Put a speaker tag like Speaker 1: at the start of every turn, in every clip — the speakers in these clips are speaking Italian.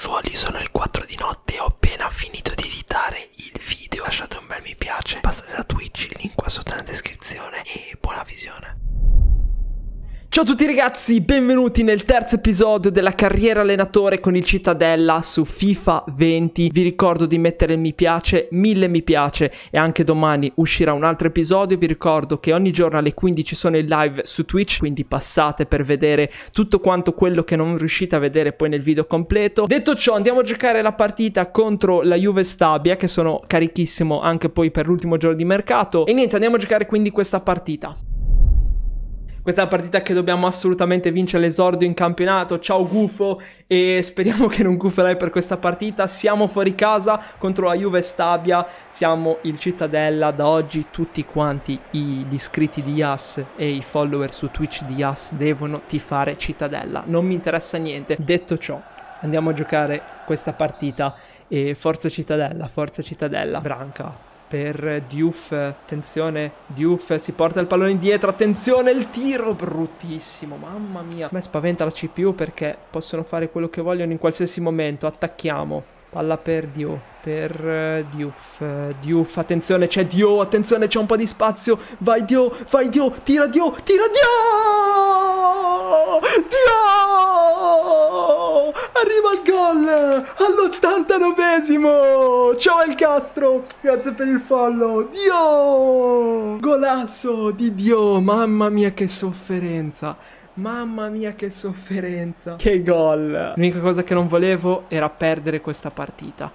Speaker 1: ragazzuoli sono le 4 di notte e ho appena finito di editare il video Lasciate un bel mi piace, passate da Twitch, il link qua sotto nella descrizione e buona visione Ciao a tutti ragazzi, benvenuti nel terzo episodio della carriera allenatore con il Cittadella su FIFA 20. Vi ricordo di mettere il mi piace, mille mi piace e anche domani uscirà un altro episodio. Vi ricordo che ogni giorno alle 15 sono in live su Twitch, quindi passate per vedere tutto quanto quello che non riuscite a vedere poi nel video completo. Detto ciò, andiamo a giocare la partita contro la Juve Stabia che sono carichissimo anche poi per l'ultimo giorno di mercato. E niente, andiamo a giocare quindi questa partita. Questa è una partita che dobbiamo assolutamente vincere l'esordio in campionato. Ciao Gufo e speriamo che non guferai per questa partita. Siamo fuori casa contro la Juve Stabia, siamo il Cittadella. Da oggi tutti quanti gli iscritti di Yas e i follower su Twitch di Yas devono tifare Cittadella. Non mi interessa niente. Detto ciò, andiamo a giocare questa partita. E forza Cittadella, forza Cittadella. Branca, per Diouf, attenzione, Diouf si porta il pallone indietro, attenzione il tiro, bruttissimo, mamma mia. A me spaventa la CPU perché possono fare quello che vogliono in qualsiasi momento, attacchiamo. Palla per Dio, per eh, Diouf, Diouf, attenzione c'è Dio, attenzione c'è un po' di spazio, vai Dio, vai Dio, tira Dio, tira Dio! Dio! Arriva il gol all'89esimo. Ciao El Castro, grazie per il follow. Dio! Golasso di Dio, mamma mia che sofferenza. Mamma mia che sofferenza. Che gol. L'unica cosa che non volevo era perdere questa partita.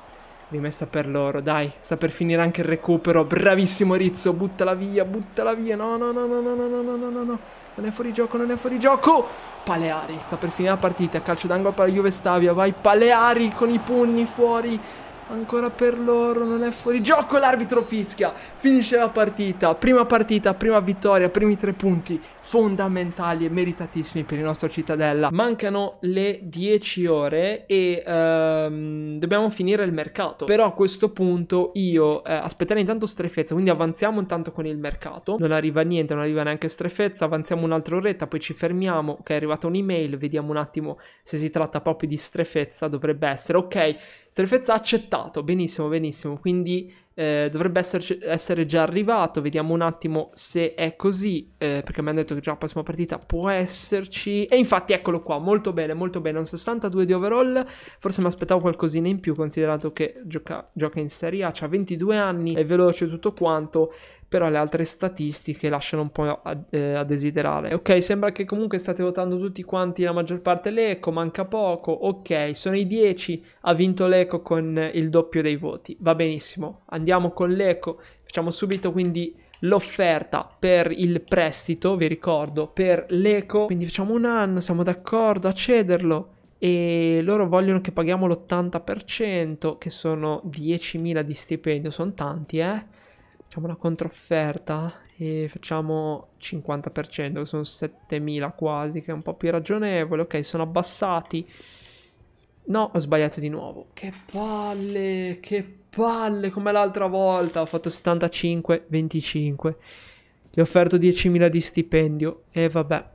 Speaker 1: Rimessa per loro, dai. Sta per finire anche il recupero. Bravissimo Rizzo, buttala via, buttala via. No, no, no, no, no, no, no, no, no. Non è fuori gioco, non è fuori gioco. Paleari sta per finire la partita. Calcio d'angolo per la Juve Stavia. Vai Paleari con i pugni fuori. Ancora per loro, non è fuori gioco, l'arbitro fischia, finisce la partita, prima partita, prima vittoria, primi tre punti fondamentali e meritatissimi per il nostro Cittadella. Mancano le 10 ore e ehm, dobbiamo finire il mercato, però a questo punto io eh, aspettare intanto strefezza, quindi avanziamo intanto con il mercato, non arriva niente, non arriva neanche strefezza, avanziamo un'altra oretta, poi ci fermiamo, ok è arrivata un'email, vediamo un attimo se si tratta proprio di strefezza, dovrebbe essere, ok Strefezza accettato, benissimo, benissimo, quindi eh, dovrebbe esserci, essere già arrivato, vediamo un attimo se è così, eh, perché mi hanno detto che già la prossima partita può esserci, e infatti eccolo qua, molto bene, molto bene, un 62 di overall, forse mi aspettavo qualcosina in più considerato che gioca, gioca in Serie A, C'ha 22 anni, è veloce tutto quanto, però le altre statistiche lasciano un po' a, eh, a, desiderare. Ok, sembra che comunque state votando tutti quanti la maggior parte l'eco, manca poco, ok, sono i 10, ha vinto l'eco con il doppio dei voti, va benissimo, andiamo con l'eco, facciamo subito quindi l'offerta per il prestito, vi ricordo, per l'eco, quindi facciamo un anno, siamo d'accordo a cederlo e loro vogliono che paghiamo l'80%, che sono 10.000 di stipendio, sono tanti, eh? facciamo una controfferta e facciamo 50%, sono 7000 quasi, che è un po' più ragionevole. Ok, sono abbassati. No, ho sbagliato di nuovo. Che palle, che palle, come l'altra volta. Ho fatto 75, 25. Gli ho offerto 10.000 di stipendio e vabbè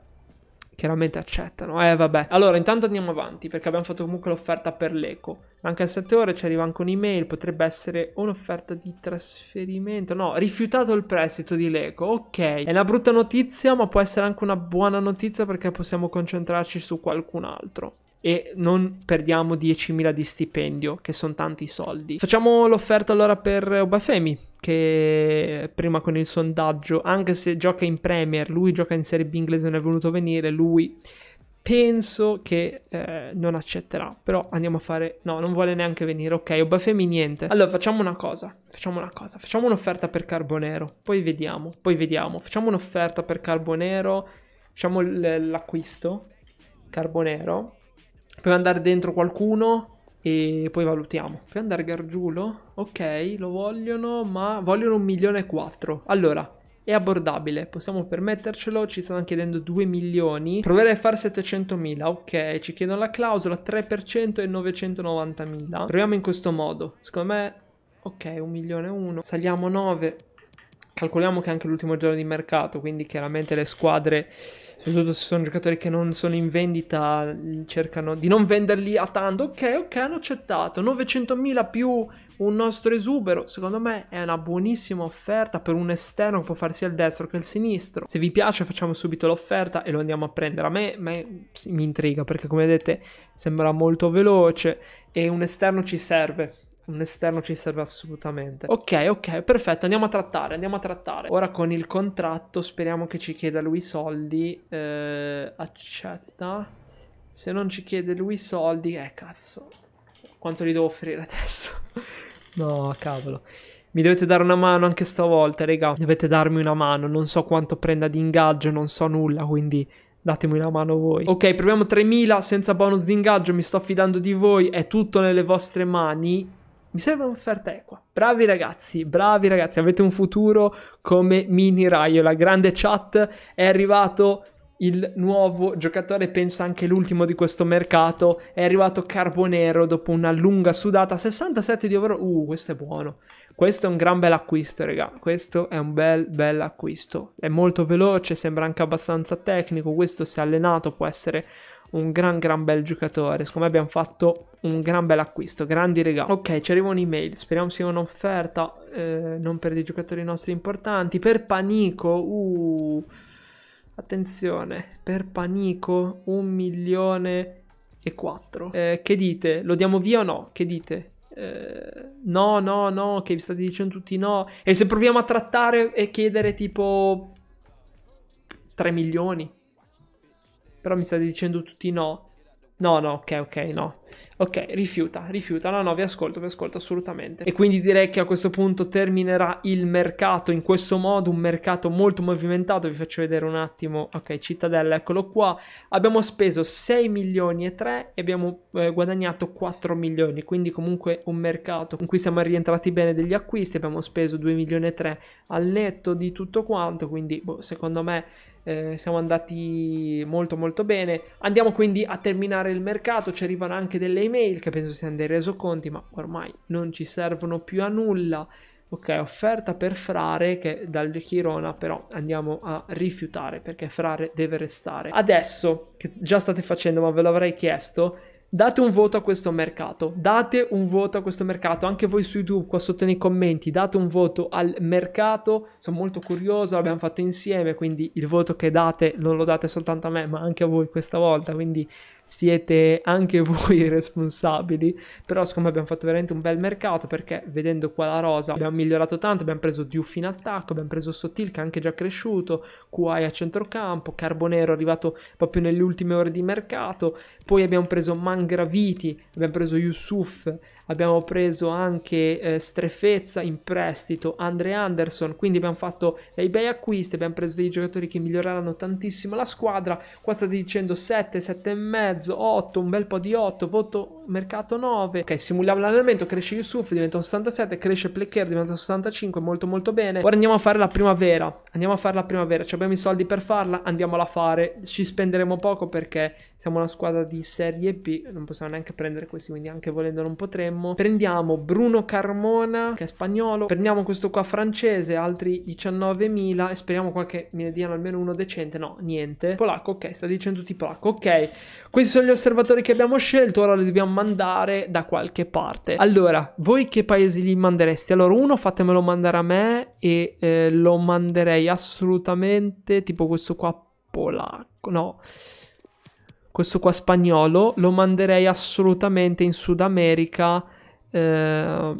Speaker 1: chiaramente accettano. Eh vabbè. Allora, intanto andiamo avanti perché abbiamo fatto comunque l'offerta per l'eco. Manca 7 ore, ci arriva anche un'email, potrebbe essere un'offerta di trasferimento. No, rifiutato il prestito di l'eco. Ok, è una brutta notizia, ma può essere anche una buona notizia perché possiamo concentrarci su qualcun altro e non perdiamo 10.000 di stipendio, che sono tanti soldi. Facciamo l'offerta allora per Obafemi che prima con il sondaggio, anche se gioca in Premier, lui gioca in Serie B inglese, non è voluto venire, lui penso che eh, non accetterà, però andiamo a fare, no, non vuole neanche venire, ok, Obafemi niente. Allora facciamo una cosa, facciamo una cosa, facciamo un'offerta per Carbonero, poi vediamo, poi vediamo, facciamo un'offerta per Carbonero, facciamo l- l'acquisto, Carbonero, poi andare dentro qualcuno, e poi valutiamo. Fender Gargiulo? Ok, lo vogliono, ma vogliono un milione e quattro. Allora, è abbordabile, possiamo permettercelo, ci stanno chiedendo 2 milioni, proverei a fare 700 mila, ok, ci chiedono la clausola 3% e 990 mila, proviamo in questo modo, secondo me, ok, 1 milione e 1, saliamo 9, calcoliamo che è anche l'ultimo giorno di mercato, quindi chiaramente le squadre Soprattutto se sono giocatori che non sono in vendita, cercano di non venderli a tanto. Ok, ok, hanno accettato. 900.000 più un nostro esubero. Secondo me è una buonissima offerta per un esterno che può fare sia il destro che il sinistro. Se vi piace facciamo subito l'offerta e lo andiamo a prendere. A me, me mi intriga perché come vedete sembra molto veloce e un esterno ci serve un esterno ci serve assolutamente. Ok, ok, perfetto, andiamo a trattare, andiamo a trattare. Ora con il contratto speriamo che ci chieda lui soldi. Eh, accetta. Se non ci chiede lui soldi, eh cazzo. Quanto gli devo offrire adesso? no, cavolo. Mi dovete dare una mano anche stavolta, raga. Dovete darmi una mano. Non so quanto prenda di ingaggio, non so nulla, quindi datemi una mano voi. Ok, proviamo 3000 senza bonus di ingaggio, mi sto fidando di voi, è tutto nelle vostre mani. Mi sembra un'offerta equa. Bravi ragazzi, bravi ragazzi, avete un futuro come Mini Raio. La grande chat è arrivato il nuovo giocatore, penso anche l'ultimo di questo mercato. È arrivato Carbonero dopo una lunga sudata. 67 di overall. Uh, questo è buono. Questo è un gran bel acquisto, raga. Questo è un bel, bel acquisto. È molto veloce, sembra anche abbastanza tecnico. Questo, se allenato, può essere un gran gran bel giocatore. Secondo me abbiamo fatto un gran bel acquisto, grandi regali. Ok, ci arriva un'email, speriamo sia un'offerta, eh, non per dei giocatori nostri importanti. Per Panico, uh, attenzione, per Panico un milione e quattro. Eh, che dite? Lo diamo via o no? Che dite? Eh, no, no, no, che vi state dicendo tutti no. E se proviamo a trattare e chiedere tipo 3 milioni, però mi state dicendo tutti no. No, no, ok, ok, no. Ok, rifiuta, rifiuta. No, no, vi ascolto, vi ascolto assolutamente. E quindi direi che a questo punto terminerà il mercato in questo modo, un mercato molto movimentato. Vi faccio vedere un attimo. Ok, Cittadella, eccolo qua. Abbiamo speso 6 milioni e 3 e abbiamo eh, guadagnato 4 milioni. Quindi comunque un mercato in cui siamo rientrati bene degli acquisti. Abbiamo speso 2 milioni e 3 al netto di tutto quanto. Quindi, boh, secondo me eh, siamo andati molto molto bene. Andiamo quindi a terminare il mercato, ci arrivano anche delle email che penso siano dei resoconti, ma ormai non ci servono più a nulla. Ok, offerta per Frare che dal Chirona però andiamo a rifiutare perché Frare deve restare. Adesso, che già state facendo ma ve l'avrei chiesto, Date un voto a questo mercato, date un voto a questo mercato, anche voi su YouTube qua sotto nei commenti, date un voto al mercato, sono molto curioso, l'abbiamo fatto insieme, quindi il voto che date non lo date soltanto a me ma anche a voi questa volta, quindi siete anche voi responsabili, però siccome abbiamo fatto veramente un bel mercato perché vedendo qua la rosa abbiamo migliorato tanto, abbiamo preso Diouf in attacco, abbiamo preso Sottil che è anche già cresciuto, Kuai a centrocampo, Carbonero è arrivato proprio nelle ultime ore di mercato, poi abbiamo preso Mangraviti, abbiamo preso Yusuf, abbiamo preso anche eh, Strefezza in prestito, Andre Anderson, quindi abbiamo fatto dei bei acquisti, abbiamo preso dei giocatori che miglioreranno tantissimo la squadra, qua state dicendo 7, 7,5, 8, un bel po' di 8, voto mercato 9. Ok, simuliamo l'allenamento, cresce Yusuf, diventa un 67, cresce Plecher, diventa 65, molto molto bene. Ora andiamo a fare la primavera, andiamo a fare la primavera, cioè abbiamo i soldi per farla, andiamola a fare. Ci spenderemo poco perché siamo una squadra di serie B, non possiamo neanche prendere questi, quindi anche volendo non potremmo. Prendiamo Bruno Carmona, che è spagnolo, prendiamo questo qua francese, altri 19.000 e speriamo qua che me ne diano almeno uno decente, no, niente. Polacco, ok, sta dicendo tutti polacco, ok. Questi sono gli osservatori che abbiamo scelto, ora li dobbiamo mandare da qualche parte. Allora, voi che paesi li mandereste? Allora, uno fatemelo mandare a me e eh, lo manderei assolutamente tipo questo qua polacco, no. Questo qua spagnolo lo manderei assolutamente in Sud America eh,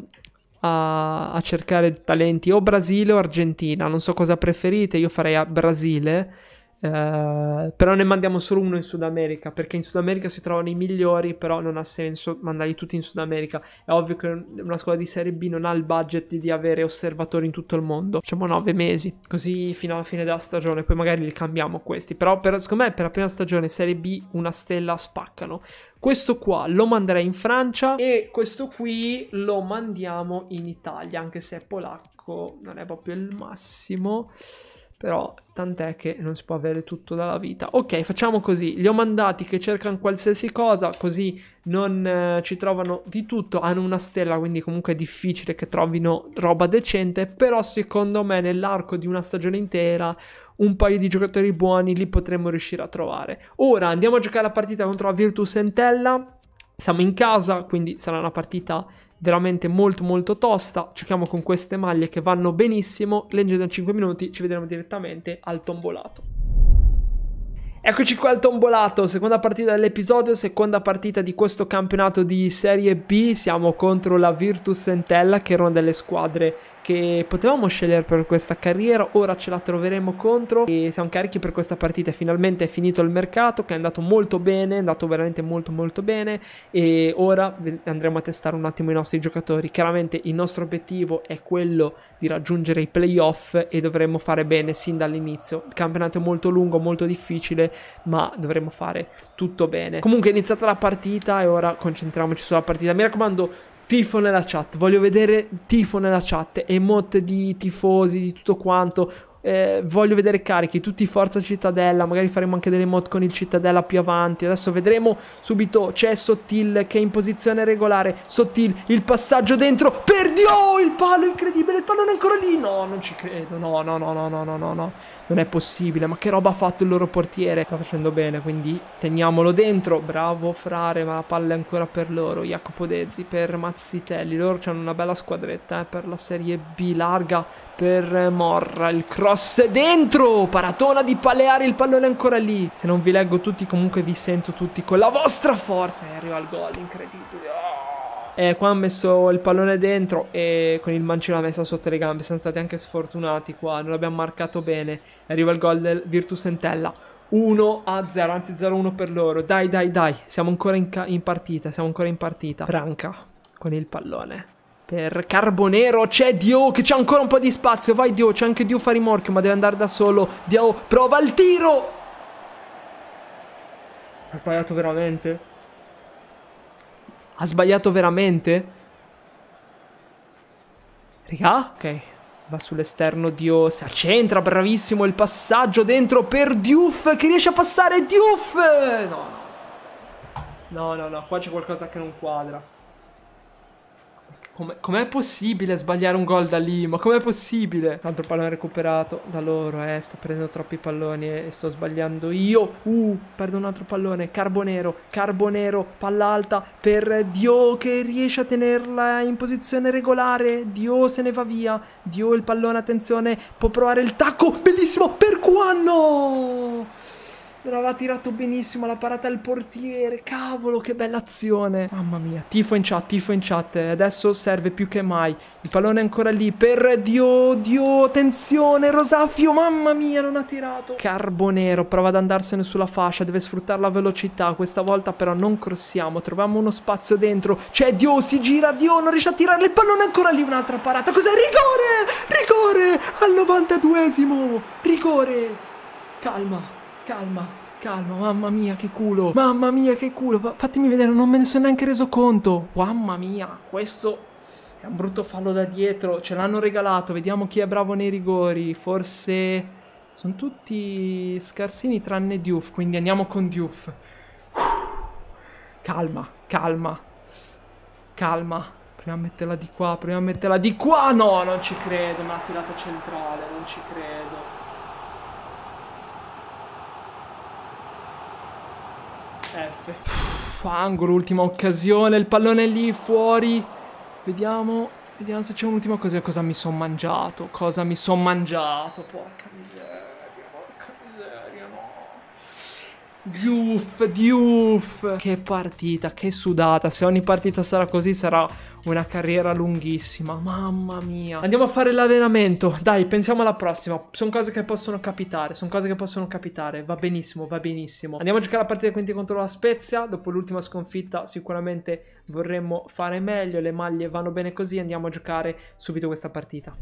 Speaker 1: a, a cercare talenti o Brasile o Argentina. Non so cosa preferite, io farei a Brasile eh, però ne mandiamo solo uno in Sud America perché in Sud America si trovano i migliori, però non ha senso mandarli tutti in Sud America. È ovvio che una squadra di Serie B non ha il budget di avere osservatori in tutto il mondo. Facciamo 9 mesi, così fino alla fine della stagione, poi magari li cambiamo questi. Però per, secondo me per la prima stagione Serie B una stella spaccano. Questo qua lo manderei in Francia e questo qui lo mandiamo in Italia, anche se è polacco, non è proprio il massimo. Però tant'è che non si può avere tutto dalla vita. Ok, facciamo così. Li ho mandati che cercano qualsiasi cosa, così non eh, ci trovano di tutto. Hanno una stella, quindi comunque è difficile che trovino roba decente. Però secondo me nell'arco di una stagione intera un paio di giocatori buoni li potremmo riuscire a trovare. Ora andiamo a giocare la partita contro la Virtus Entella. Siamo in casa, quindi sarà una partita veramente molto molto tosta. Giochiamo con queste maglie che vanno benissimo. Leggendo in 5 minuti ci vedremo direttamente al tombolato. Eccoci qua al tombolato, seconda partita dell'episodio, seconda partita di questo campionato di Serie B. Siamo contro la Virtus Entella, che era una delle squadre che potevamo scegliere per questa carriera, ora ce la troveremo contro e siamo carichi per questa partita. Finalmente è finito il mercato che è andato molto bene, è andato veramente molto molto bene e ora andremo a testare un attimo i nostri giocatori. Chiaramente il nostro obiettivo è quello di raggiungere i playoff e dovremmo fare bene sin dall'inizio. Il campionato è molto lungo, molto difficile, ma dovremmo fare tutto bene. Comunque è iniziata la partita e ora concentriamoci sulla partita. Mi raccomando, tifo nella chat, voglio vedere tifo nella chat, emote di tifosi, di tutto quanto. Eh, voglio vedere carichi, tutti Forza Cittadella, magari faremo anche delle mod con il Cittadella più avanti. Adesso vedremo subito, c'è Sottil che è in posizione regolare, Sottil, il passaggio dentro, perdio il palo incredibile, il pallone è ancora lì. No, non ci credo, no, no, no, no, no, no, no. Non è possibile, ma che roba ha fatto il loro portiere? Sta facendo bene, quindi teniamolo dentro. Bravo Frare, ma la palla è ancora per loro. Jacopo Dezzi per Mazzitelli. Loro hanno una bella squadretta eh, per la Serie B larga per Morra. Il cross è dentro, paratona di Paleari, il pallone è ancora lì. Se non vi leggo tutti, comunque vi sento tutti con la vostra forza. E arriva il gol, incredibile. Oh! Eh, qua ha messo il pallone dentro e con il mancino l'ha messa sotto le gambe. Siamo stati anche sfortunati qua, non l'abbiamo marcato bene. Arriva il gol del Virtus Entella. 1 a 0, anzi 0-1 per loro. Dai, dai, dai. Siamo ancora in, in partita, siamo ancora in partita. Franca con il pallone per Carbonero c'è Dio che c'è ancora un po' di spazio vai Dio c'è anche Dio fa rimorchio ma deve andare da solo Dio prova il tiro ha sbagliato veramente ha sbagliato veramente? Raga, ok. Va sull'esterno Dios. Centra, bravissimo il passaggio dentro per Diouf che riesce a passare Diouf! No, no. No, no, no, qua c'è qualcosa che non quadra. Com'è, com'è possibile sbagliare un gol da lì? Ma com'è possibile? Tanto il pallone recuperato da loro, eh. Sto prendendo troppi palloni e, sto sbagliando io. Uh, perdo un altro pallone. Carbonero, Carbonero, palla alta per Dio che riesce a tenerla in posizione regolare. Dio se ne va via. Dio il pallone, attenzione, può provare il tacco. Bellissimo, per No! Non aveva tirato benissimo la parata del portiere. Cavolo, che bella azione. Mamma mia. Tifo in chat, tifo in chat. Eh, adesso serve più che mai. Il pallone è ancora lì. Per Dio, Dio. Attenzione, Rosafio. Mamma mia, non ha tirato. Carbonero prova ad andarsene sulla fascia. Deve sfruttare la velocità. Questa volta però non crossiamo. Troviamo uno spazio dentro. C'è Dio, si gira. Dio non riesce a tirare. Il pallone è ancora lì. Un'altra parata. Cos'è? Rigore! Rigore! Al 92esimo. Rigore. Calma calma. Calma, mamma mia, che culo. Mamma mia, che culo. Fatemi vedere, non me ne sono neanche reso conto. Mamma mia, questo è un brutto fallo da dietro. Ce l'hanno regalato. Vediamo chi è bravo nei rigori. Forse sono tutti scarsini tranne Diouf. Quindi andiamo con Diouf. Calma, calma. Calma. Proviamo a metterla di qua, proviamo a metterla di qua. No, non ci credo. Una tirata centrale, non ci credo. F. Uff, angolo, ultima occasione, il pallone è lì fuori. Vediamo, vediamo se c'è un'ultima occasione. Cosa mi sono mangiato? Cosa mi sono mangiato? Porca miseria, porca miseria, no. Diuff, diuff. Che partita, che sudata. Se ogni partita sarà così sarà una carriera lunghissima. Mamma mia. Andiamo a fare l'allenamento. Dai, pensiamo alla prossima. Sono cose che possono capitare. Sono cose che possono capitare. Va benissimo, va benissimo. Andiamo a giocare la partita quindi contro la Spezia. Dopo l'ultima sconfitta, sicuramente vorremmo fare meglio. Le maglie vanno bene così. Andiamo a giocare subito questa partita.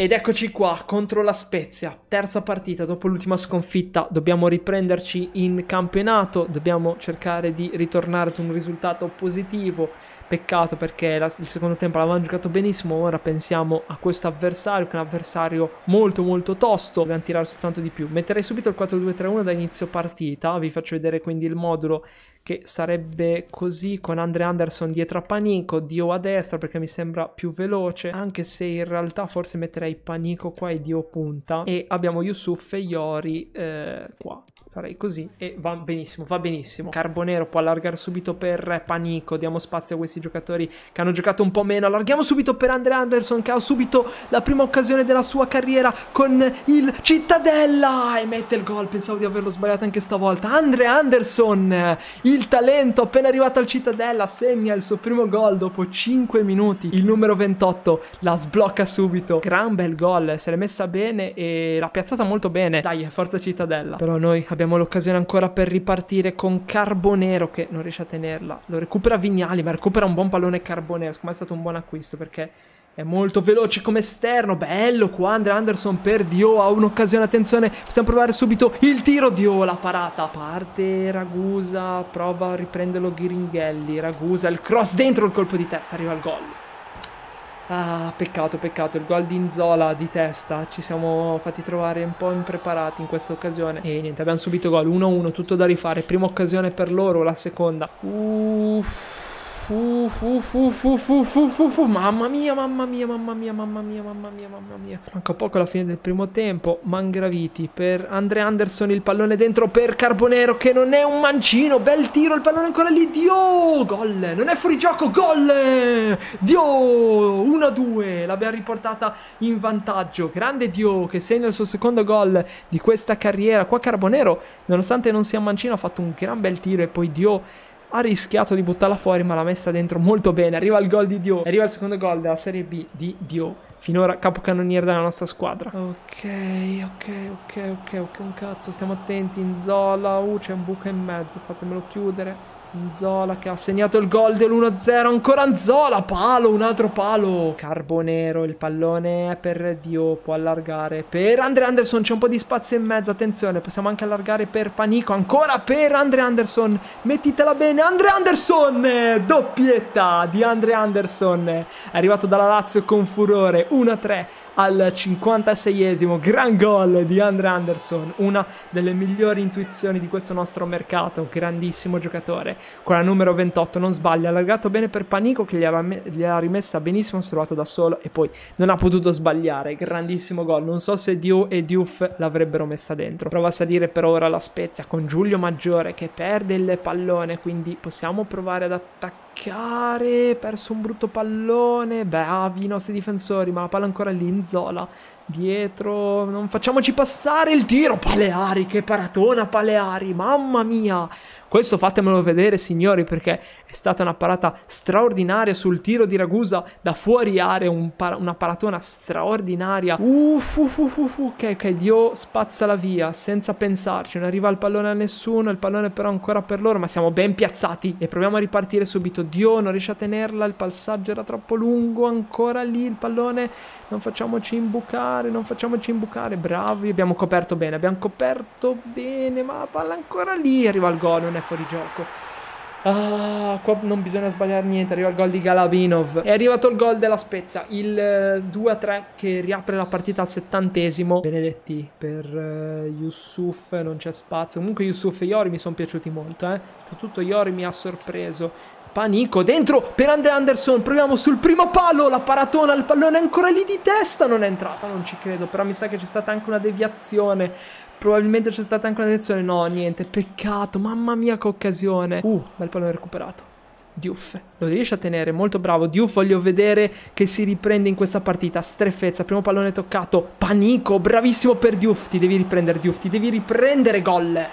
Speaker 1: Ed eccoci qua contro la Spezia, terza partita dopo l'ultima sconfitta, dobbiamo riprenderci in campionato, dobbiamo cercare di ritornare ad un risultato positivo, Peccato perché la, il secondo tempo l'avevamo giocato benissimo, ora pensiamo a questo avversario, che è un avversario molto molto tosto, dobbiamo tirare soltanto di più. Metterei subito il 4-2-3-1 da inizio partita, vi faccio vedere quindi il modulo che sarebbe così con Andre Anderson dietro a Panico, Dio a destra perché mi sembra più veloce, anche se in realtà forse metterei Panico qua e Dio punta e abbiamo Yusuf e Iori eh, qua farei così e va benissimo, va benissimo. Carbonero può allargare subito per Panico, diamo spazio a questi giocatori che hanno giocato un po' meno. Allarghiamo subito per Andre Anderson che ha subito la prima occasione della sua carriera con il Cittadella e mette il gol, pensavo di averlo sbagliato anche stavolta. Andre Anderson, il talento appena arrivato al Cittadella, segna il suo primo gol dopo 5 minuti. Il numero 28 la sblocca subito. Gran bel gol, se l'è messa bene e l'ha piazzata molto bene. Dai, forza Cittadella. Però noi abbiamo abbiamo l'occasione ancora per ripartire con Carbonero che non riesce a tenerla. Lo recupera Vignali, ma recupera un buon pallone Carbonero. Secondo me è stato un buon acquisto perché è molto veloce come esterno. Bello qua Andre Anderson per Dio. Ha un'occasione, attenzione. Possiamo provare subito il tiro. Dio, la parata. Parte Ragusa, prova a riprenderlo Ghiringhelli. Ragusa, il cross dentro, il colpo di testa, arriva al gol. Ah, peccato, peccato, il gol di Inzola di testa, ci siamo fatti trovare un po' impreparati in questa occasione e niente, abbiamo subito gol 1-1, tutto da rifare, prima occasione per loro, la seconda. Uff. Fu, fu, fu, fu, fu, fu, fu, fu, mamma mia, mamma mia, mamma mia, mamma mia, mamma mia, mamma mia. Manca poco la fine del primo tempo, Mangraviti per Andre Anderson, il pallone dentro per Carbonero che non è un mancino, bel tiro, il pallone ancora lì, Dio, gol, non è fuori gioco, gol, Dio, 1-2, l'abbiamo riportata in vantaggio, grande Dio che segna il suo secondo gol di questa carriera, qua Carbonero, nonostante non sia mancino, ha fatto un gran bel tiro e poi Dio ha rischiato di buttarla fuori ma l'ha messa dentro molto bene, arriva il gol di Dio, arriva il secondo gol della Serie B di Dio. Finora capocannoniere della nostra squadra. Ok, ok, ok, ok, ok, un cazzo, stiamo attenti. In Zola, uh, c'è un buco in mezzo, fatemelo chiudere. Anzola che ha segnato il gol dell'1-0, ancora Anzola, palo, un altro palo. Carbonero, il pallone è per Dio, può allargare per Andre Anderson, c'è un po' di spazio in mezzo, attenzione, possiamo anche allargare per Panico, ancora per Andre Anderson, mettitela bene, Andre Anderson, doppietta di Andre Anderson, è arrivato dalla Lazio con furore, 1-3 al 56esimo gran gol di Andre Anderson, una delle migliori intuizioni di questo nostro mercato, grandissimo giocatore, con la numero 28 non sbaglia, allargato bene per Panico che gliela, ha rimessa benissimo, si è trovato da solo e poi non ha potuto sbagliare, grandissimo gol, non so se Diu e Diouf l'avrebbero messa dentro, prova a salire per ora la Spezia con Giulio Maggiore che perde il pallone, quindi possiamo provare ad attaccare attaccare, perso un brutto pallone, bravi ah, i nostri difensori, ma la palla ancora lì in zola, dietro, non facciamoci passare il tiro, Paleari, che paratona Paleari, mamma mia, questo fatemelo vedere, signori, perché è stata una parata straordinaria sul tiro di Ragusa da fuori area, un par una paratona straordinaria. Uff, uff, uff, uff, ok, ok, Dio spazza la via senza pensarci, non arriva il pallone a nessuno, il pallone però ancora per loro, ma siamo ben piazzati e proviamo a ripartire subito. Dio non riesce a tenerla, il passaggio era troppo lungo, ancora lì il pallone, non facciamoci imbucare, non facciamoci imbucare, bravi, abbiamo coperto bene, abbiamo coperto bene, ma la palla ancora lì, arriva il gol, non è fuori gioco. Ah, qua non bisogna sbagliare niente. Arriva il gol di Galabinov. È arrivato il gol della Spezia, il 2-3 eh, che riapre la partita al settantesimo. Benedetti per uh, Yusuf, non c'è spazio. Comunque Yusuf e Iori mi sono piaciuti molto, eh. Soprattutto Iori mi ha sorpreso. Panico dentro per Andre Anderson. Proviamo sul primo palo. La paratona. Il pallone è ancora lì di testa. Non è entrata, non ci credo. Però mi sa che c'è stata anche una deviazione. Probabilmente c'è stata anche una deviazione. No, niente. Peccato. Mamma mia, che occasione. Uh, bel pallone recuperato. Diuff. Lo riesce a tenere, molto bravo. Diuff, voglio vedere che si riprende in questa partita. Streffezza. primo pallone toccato. Panico, bravissimo per Diuff. Ti devi riprendere, Diuff. Ti devi riprendere, gol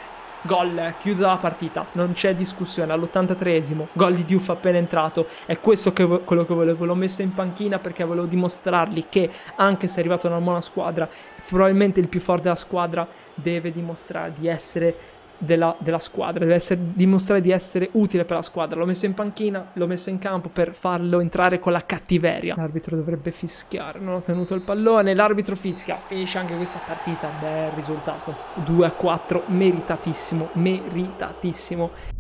Speaker 1: gol, chiusa la partita, non c'è discussione, all'83esimo, gol di Diouf appena entrato, è questo che, quello che volevo, l'ho messo in panchina perché volevo dimostrargli che anche se è arrivato una buona squadra, probabilmente il più forte della squadra deve dimostrare di essere della, della squadra, deve essere, dimostrare di essere utile per la squadra. L'ho messo in panchina, l'ho messo in campo per farlo entrare con la cattiveria. L'arbitro dovrebbe fischiare, non ho tenuto il pallone, l'arbitro fischia, finisce anche questa partita, bel risultato. 2 a 4, meritatissimo, meritatissimo.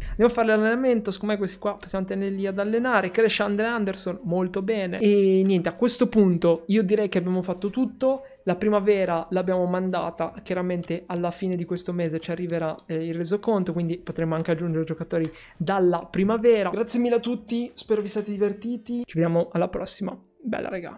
Speaker 1: Andiamo a fare l'allenamento, siccome questi qua possiamo tenere lì ad allenare. Cresce Andre Anderson molto bene. E niente, a questo punto io direi che abbiamo fatto tutto. La primavera l'abbiamo mandata, chiaramente alla fine di questo mese ci arriverà eh, il resoconto, quindi potremo anche aggiungere giocatori dalla primavera. Grazie mille a tutti, spero vi siate divertiti, ci vediamo alla prossima. Bella regà.